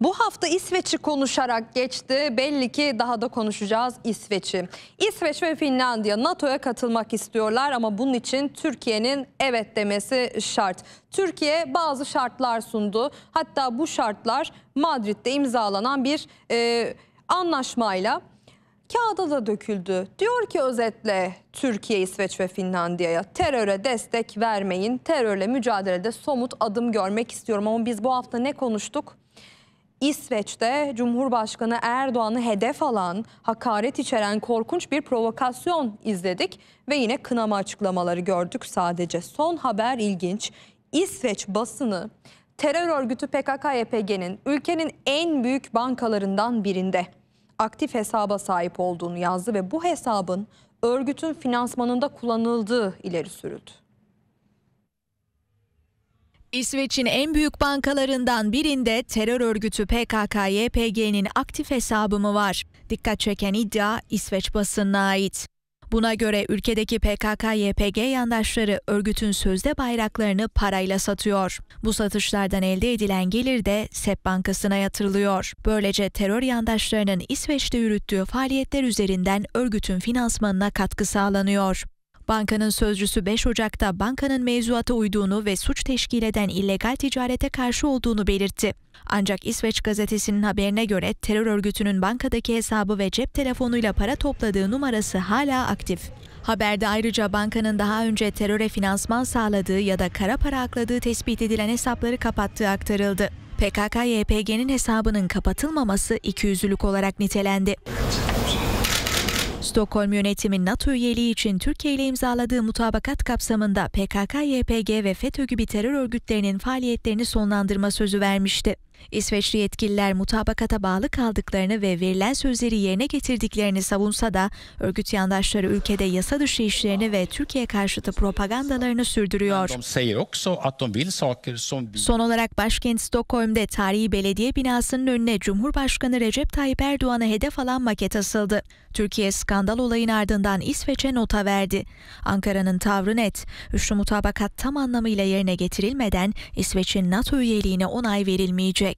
Bu hafta İsveç'i konuşarak geçti. Belli ki daha da konuşacağız İsveç'i. İsveç ve Finlandiya NATO'ya katılmak istiyorlar ama bunun için Türkiye'nin evet demesi şart. Türkiye bazı şartlar sundu. Hatta bu şartlar Madrid'de imzalanan bir e, anlaşmayla kağıda da döküldü. Diyor ki özetle Türkiye, İsveç ve Finlandiya'ya teröre destek vermeyin. Terörle mücadelede somut adım görmek istiyorum ama biz bu hafta ne konuştuk? İsveç'te Cumhurbaşkanı Erdoğan'ı hedef alan, hakaret içeren korkunç bir provokasyon izledik ve yine kınama açıklamaları gördük sadece. Son haber ilginç. İsveç basını terör örgütü PKK-YPG'nin ülkenin en büyük bankalarından birinde aktif hesaba sahip olduğunu yazdı ve bu hesabın örgütün finansmanında kullanıldığı ileri sürüldü. İsveç'in en büyük bankalarından birinde terör örgütü PKK-YPG'nin aktif hesabı mı var? Dikkat çeken iddia İsveç basınına ait. Buna göre ülkedeki PKK-YPG yandaşları örgütün sözde bayraklarını parayla satıyor. Bu satışlardan elde edilen gelir de SEP Bankası'na yatırılıyor. Böylece terör yandaşlarının İsveç'te yürüttüğü faaliyetler üzerinden örgütün finansmanına katkı sağlanıyor. Bankanın sözcüsü 5 Ocak'ta bankanın mevzuata uyduğunu ve suç teşkil eden illegal ticarete karşı olduğunu belirtti. Ancak İsveç gazetesinin haberine göre terör örgütünün bankadaki hesabı ve cep telefonuyla para topladığı numarası hala aktif. Haberde ayrıca bankanın daha önce teröre finansman sağladığı ya da kara para akladığı tespit edilen hesapları kapattığı aktarıldı. PKK-YPG'nin hesabının kapatılmaması ikiyüzlülük olarak nitelendi. Stockholm yönetimi NATO üyeliği için Türkiye ile imzaladığı mutabakat kapsamında PKK, YPG ve FETÖ gibi terör örgütlerinin faaliyetlerini sonlandırma sözü vermişti. İsveçli yetkililer mutabakata bağlı kaldıklarını ve verilen sözleri yerine getirdiklerini savunsa da örgüt yandaşları ülkede yasa dışı işlerini ve Türkiye karşıtı propagandalarını sürdürüyor. Son olarak başkent Stockholm'de tarihi belediye binasının önüne Cumhurbaşkanı Recep Tayyip Erdoğan'a hedef alan maket asıldı. Türkiye skandal olayın ardından İsveç'e nota verdi. Ankara'nın tavrı net. Üçlü mutabakat tam anlamıyla yerine getirilmeden İsveç'in NATO üyeliğine onay verilmeyecek.